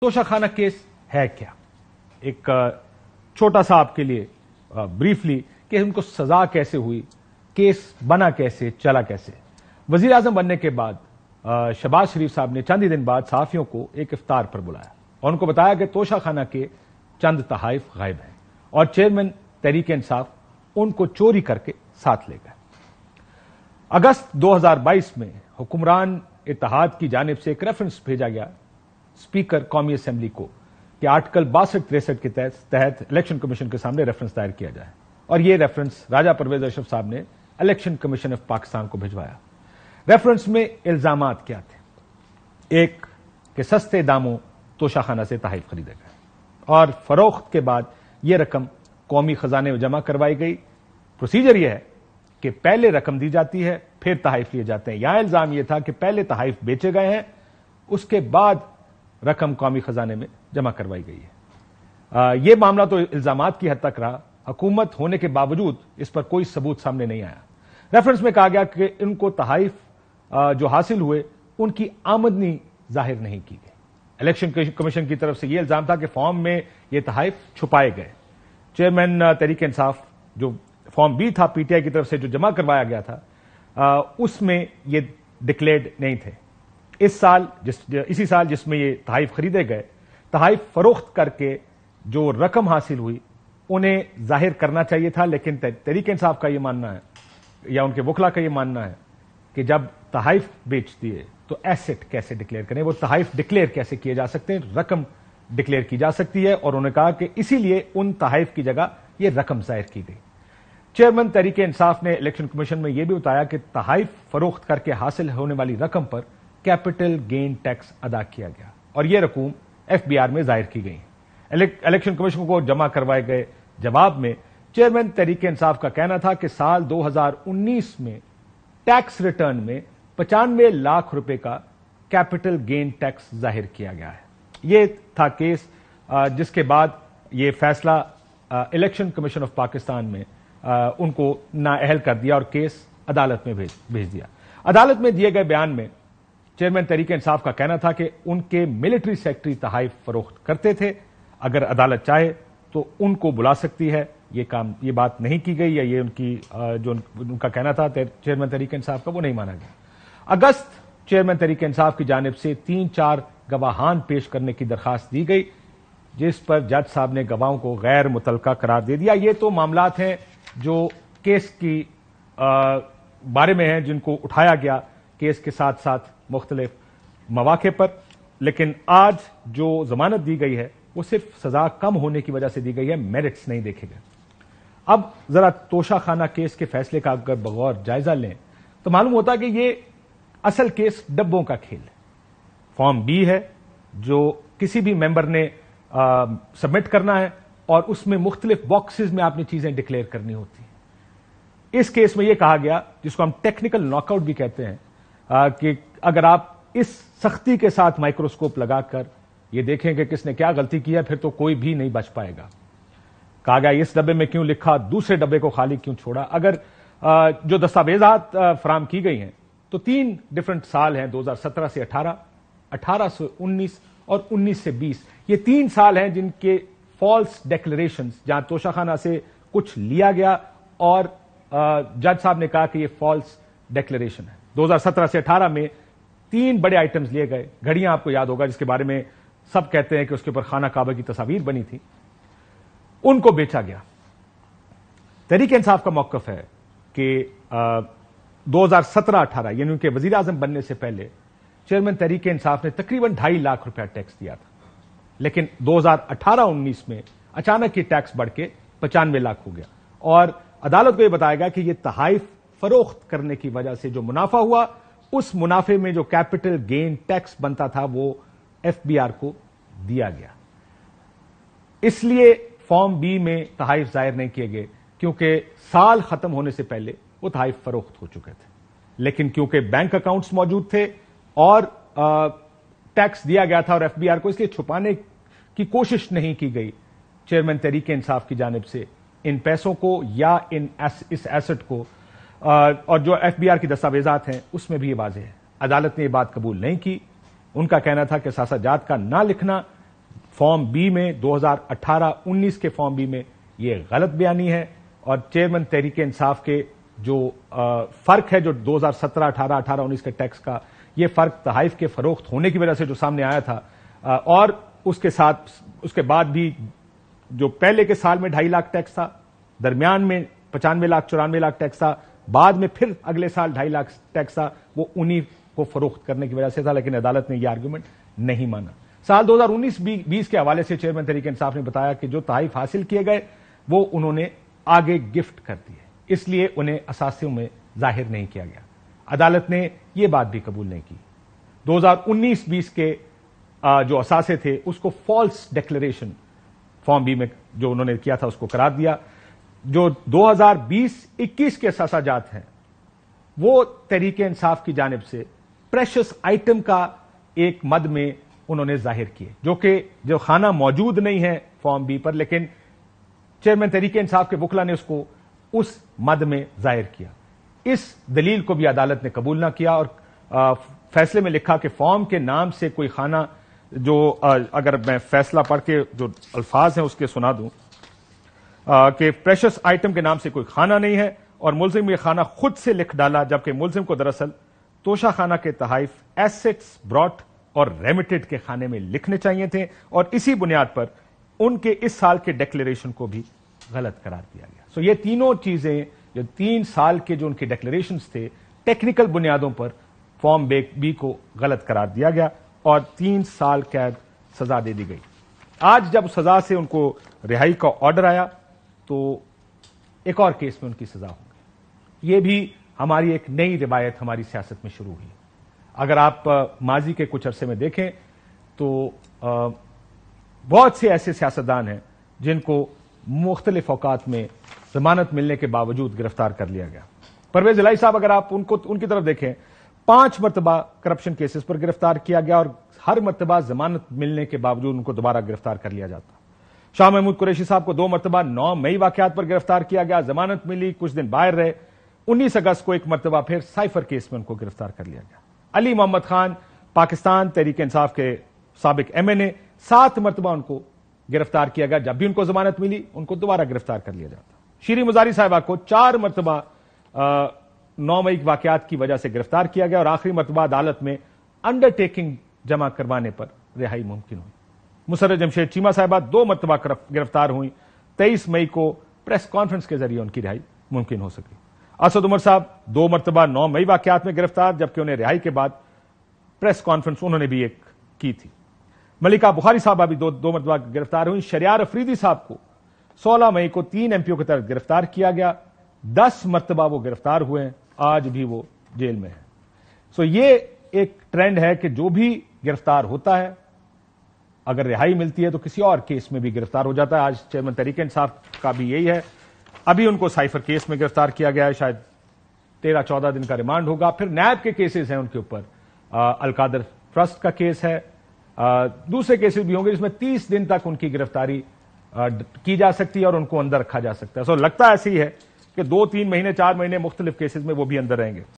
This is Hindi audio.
तोशाखाना केस है क्या एक छोटा सा आपके लिए ब्रीफली कि उनको सजा कैसे हुई केस बना कैसे चला कैसे वजीर आजम बनने के बाद शबाज शरीफ साहब ने चंद ही दिन बाद सहाफियों को एक इफ्तार पर बुलाया और उनको बताया कि तोशाखाना के चंद तहाइफ गायब हैं और चेयरमैन तहरीक इंसाफ उनको चोरी करके साथ ले गए अगस्त 2022 में हुक्मरान इतिहाद की जानब से एक रेफरेंस भेजा गया स्पीकर कौमी असेंबली को कि आर्टिकल बासठ तिरसठ के तहत इलेक्शन कमीशन के सामने रेफरेंस दायर किया जाए और यह रेफरेंस राजा परवेज अशरफ साहब ने इलेक्शन कमीशन ऑफ पाकिस्तान को भिजवाया रेफरेंस में इल्जाम क्या थे एक के सस्ते दामों तोशाखाना से तहिफ खरीदे गए और फरोख्त के बाद यह रकम कौमी खजाने में जमा करवाई गई प्रोसीजर यह है कि पहले रकम दी जाती है फिर तहाइफ लिए जाते हैं यहां इल्जाम यह था कि पहले तहाइफ बेचे गए हैं उसके बाद रकम कौमी खजाने में जमा करवाई गई है आ, ये मामला तो इल्जाम की हद तक रहा हुकूमत होने के बावजूद इस पर कोई सबूत सामने नहीं आया रेफरेंस में कहा गया कि इनको तहाइफ जो हासिल हुए उनकी आमदनी जाहिर नहीं की गई इलेक्शन कमीशन की तरफ से यह इल्जाम था कि फॉर्म में यह तहाइफ छुपाए गए चेयरमैन तरीके इंसाफ जो फॉर्म बी था पीटीआई की तरफ से जो जमा करवाया गया था उसमें यह डिक्लेयर्ड नहीं थे इस साल जिस इसी साल जिसमें ये तहाइफ खरीदे गए तहाइफ फरोख्त करके जो रकम हासिल हुई उन्हें जाहिर करना चाहिए था लेकिन तरीके इंसाफ का ये मानना है या उनके वकला का ये मानना है कि जब तहाइफ बेच दिए तो एसेट कैसे डिक्लेयर करें वो तहाइफ डिक्लेयर कैसे किए जा सकते हैं रकम डिक्लेयर की जा सकती है और उन्होंने कहा कि इसीलिए उन तहाइफ की जगह ये रकम जाहिर की गई चेयरमैन तरीके इंसाफ ने इलेक्शन कमीशन में यह भी बताया कि तहाइफ फरोख्त करके हासिल होने वाली रकम पर कैपिटल गेन टैक्स अदा किया गया और यह रकूम एफबीआर में जाहिर की गई इलेक्शन कमीशन को जमा करवाए गए जवाब में चेयरमैन तरीके इंसाफ का कहना था कि साल 2019 में टैक्स रिटर्न में पचानवे लाख रुपए का कैपिटल गेन टैक्स जाहिर किया गया है यह था केस जिसके बाद यह फैसला इलेक्शन कमीशन ऑफ पाकिस्तान में उनको नाअहल कर दिया और केस अदालत में भेज भेज दिया अदालत में दिए गए बयान में चेयरमैन तरीके इंसाफ का कहना था कि उनके मिलिट्री सेक्रेटरी तहाइफ फरोख्त करते थे अगर अदालत चाहे तो उनको बुला सकती है ये काम ये बात नहीं की गई या ये उनकी जो उनका कहना था चेयरमैन तरीके इंसाफ का वो नहीं माना गया अगस्त चेयरमैन तरीके इंसाफ की जानब से तीन चार गवाहान पेश करने की दरखास्त दी गई जिस पर जज साहब ने गवाहों को गैर मुतलका करार दे दिया ये तो मामला हैं जो केस की आ, बारे में हैं जिनको उठाया गया केस के साथ साथ मुख्तलिफ मौाक़े पर लेकिन आज जो जमानत दी गई है वो सिर्फ सजा कम होने की वजह से दी गई है मेरिट्स नहीं देखे गए अब जरा तोशा खाना केस के फैसले का अगर बगौर जायजा लें तो मालूम होता कि ये असल केस डब्बों का खेल है फॉर्म बी है जो किसी भी मेंबर ने सबमिट करना है और उसमें मुख्तलिफ बॉक्सेस में आपने चीजें डिक्लेयर करनी होती हैं इस केस में यह कहा गया जिसको हम टेक्निकल नॉकआउट भी कहते हैं आ, कि अगर आप इस सख्ती के साथ माइक्रोस्कोप लगाकर यह देखें कि किसने क्या गलती की है फिर तो कोई भी नहीं बच पाएगा कहा गया इस डब्बे में क्यों लिखा दूसरे डब्बे को खाली क्यों छोड़ा अगर जो दस्तावेजात फराम की गई हैं तो तीन डिफरेंट साल हैं 2017 से 18, 18 से 19 और 19 से 20 ये तीन साल हैं जिनके फॉल्स डेक्लेरेशन जहां तोशाखाना से कुछ लिया गया और जज साहब ने कहा कि ये फॉल्स डेक्लेरेशन है 2017 से 18 में तीन बड़े आइटम्स लिए गए घड़ियां आपको याद होगा जिसके बारे में सब कहते हैं कि उसके ऊपर खाना काबे की तस्वीर बनी थी उनको बेचा गया तहरीक इंसाफ का मौकफ है कि दो हजार सत्रह अठारह यानी उनके वजीर आजम बनने से पहले चेयरमैन तहरीक इंसाफ ने तकरीबन ढाई लाख रुपया टैक्स दिया था लेकिन दो हजार अठारह उन्नीस में अचानक ये टैक्स बढ़ के पचानवे लाख हो गया और अदालत को यह बताया गया कि यह तहाइफ फरोख्त करने की वजह से जो मुनाफा हुआ उस मुनाफे में जो कैपिटल गेन टैक्स बनता था वो एफबीआर को दिया गया इसलिए फॉर्म बी में तहाइफ जाहिर नहीं किए गए क्योंकि साल खत्म होने से पहले वो तहाइफ फरोख्त हो चुके थे लेकिन क्योंकि बैंक अकाउंट्स मौजूद थे और टैक्स दिया गया था और एफबीआर को इसलिए छुपाने की कोशिश नहीं की गई चेयरमैन तरीके इंसाफ की जानब से इन पैसों को या इन एस, इस एसेट को और जो एफबीआर की दस्तावेजात हैं उसमें भी ये वाजह है अदालत ने यह बात कबूल नहीं की उनका कहना था कि सासाजात का ना लिखना फॉर्म बी में 2018-19 के फॉर्म बी में ये गलत बयानी है और चेयरमैन तहरीक इंसाफ के जो फर्क है जो 2017 18 18 19 के टैक्स का ये फर्क तहाइफ के फरोख्त होने की वजह से जो सामने आया था आ, और उसके साथ उसके बाद भी जो पहले के साल में ढाई लाख टैक्स था दरमियान में पचानवे लाख चौरानवे लाख टैक्स था बाद में फिर अगले साल ढाई लाख टैक्स था वो उन्हीं को फरोख्त करने की वजह से था लेकिन अदालत ने यह आर्ग्यूमेंट नहीं माना साल 2019-20 के हवाले से चेयरमैन तरीके इंसाफ ने बताया कि जो तहफ हासिल किए गए वो उन्होंने आगे गिफ्ट कर दिए इसलिए उन्हें असासियों में जाहिर नहीं किया गया अदालत ने यह बात भी कबूल नहीं की 2019-20 के जो असासे थे उसको फॉल्स डिक्लेरेशन फॉर्म बी में जो उन्होंने किया था उसको करार दिया जो 2020-21 के ससाजात हैं वो तरीके इंसाफ की जानब से प्रेशस आइटम का एक मद में उन्होंने जाहिर किए जो कि जो खाना मौजूद नहीं है फॉर्म बी पर लेकिन चेयरमैन तरीके इंसाफ के बुखला ने उसको उस मद में जाहिर किया इस दलील को भी अदालत ने कबूल ना किया और फैसले में लिखा कि फॉर्म के नाम से कोई खाना जो अगर मैं फैसला पढ़ के जो अल्फाज हैं उसके सुना दूं कि प्रेशस आइटम के नाम से कोई खाना नहीं है और मुलजिम यह खाना खुद से लिख डाला जबकि मुलजिम को दरअसल तोशाखाना के तहाइफ एसेट्स ब्रॉट और रेमिटेड के खाने में लिखने चाहिए थे और इसी बुनियाद पर उनके इस साल के डेक्लेरेशन को भी गलत करार दिया गया सो ये तीनों चीजें जो तीन साल के जो उनके डिक्लेरेशन थे टेक्निकल बुनियादों पर फॉर्म बी को गलत करार दिया गया और तीन साल कैद सजा दे दी गई आज जब सजा से उनको रिहाई का ऑर्डर आया तो एक और केस में उनकी सजा होगी ये भी हमारी एक नई रिवायत हमारी सियासत में शुरू हुई अगर आप माजी के कुछ अरसे में देखें तो बहुत से ऐसे सियासतदान हैं जिनको मुख्तलिफ अवकात में जमानत मिलने के बावजूद गिरफ्तार कर लिया गया परवेज लाई साहब अगर आप उनको उनकी तरफ देखें पांच मरतबा करप्शन केसेस पर गिरफ्तार किया गया और हर मरतबा जमानत मिलने के बावजूद उनको दोबारा गिरफ्तार कर लिया जाता शाह महमूद कुरैशी साहब को दो मरतबा नौ मई वाकत पर गिरफ्तार किया गया जमानत मिली कुछ दिन बाहर रहे उन्नीस अगस्त को एक मरतबा फिर साइफर केस में उनको गिरफ्तार कर लिया गया अली मोहम्मद खान पाकिस्तान तहरीक इंसाफ के सबक एम एन ए सात मरतबा उनको गिरफ्तार किया गया जब भी उनको जमानत मिली उनको दोबारा गिरफ्तार कर लिया जाता श्री मुजारी साहबा को चार मरतबा नौ मई वाकत की वजह से गिरफ्तार किया गया और आखिरी मरतबा अदालत में अंडरटेकिंग जमा करवाने पर रिहाई मुमकिन हुई मुसर जमशेद चीमा साहिबा दो मरतबा गिरफ्तार हुई तेईस मई को प्रेस कॉन्फ्रेंस के जरिए उनकी रिहाई मुमकिन हो सकी असद उमर साहब दो मरतबा नौ मई वाकत में गिरफ्तार जबकि उन्हें रिहाई के बाद प्रेस कॉन्फ्रेंस उन्होंने भी एक की थी मलिका बुखारी साहबा भी दो दो मरतबा गिरफ्तार हुई शरियार अफरीदी साहब को 16 मई को तीन एमपीओ के तहत गिरफ्तार किया गया 10 मरतबा वो गिरफ्तार हुए हैं आज भी वो जेल में है सो ये एक ट्रेंड है कि जो भी गिरफ्तार होता है अगर रिहाई मिलती है तो किसी और केस में भी गिरफ्तार हो जाता है आज चेयरमैन तरीके साहब का भी यही है अभी उनको साइफर केस में गिरफ्तार किया गया है शायद तेरह चौदह दिन का रिमांड होगा फिर नैब के केसेस हैं उनके ऊपर अलकादर ट्रस्ट का केस है आ, दूसरे केसेस भी होंगे जिसमें तीस दिन तक उनकी गिरफ्तारी की जा सकती है और उनको अंदर रखा जा सकता है सो लगता ऐसे ही है कि दो तीन महीने चार महीने मुख्तलिफ केसेस में वो भी अंदर रहेंगे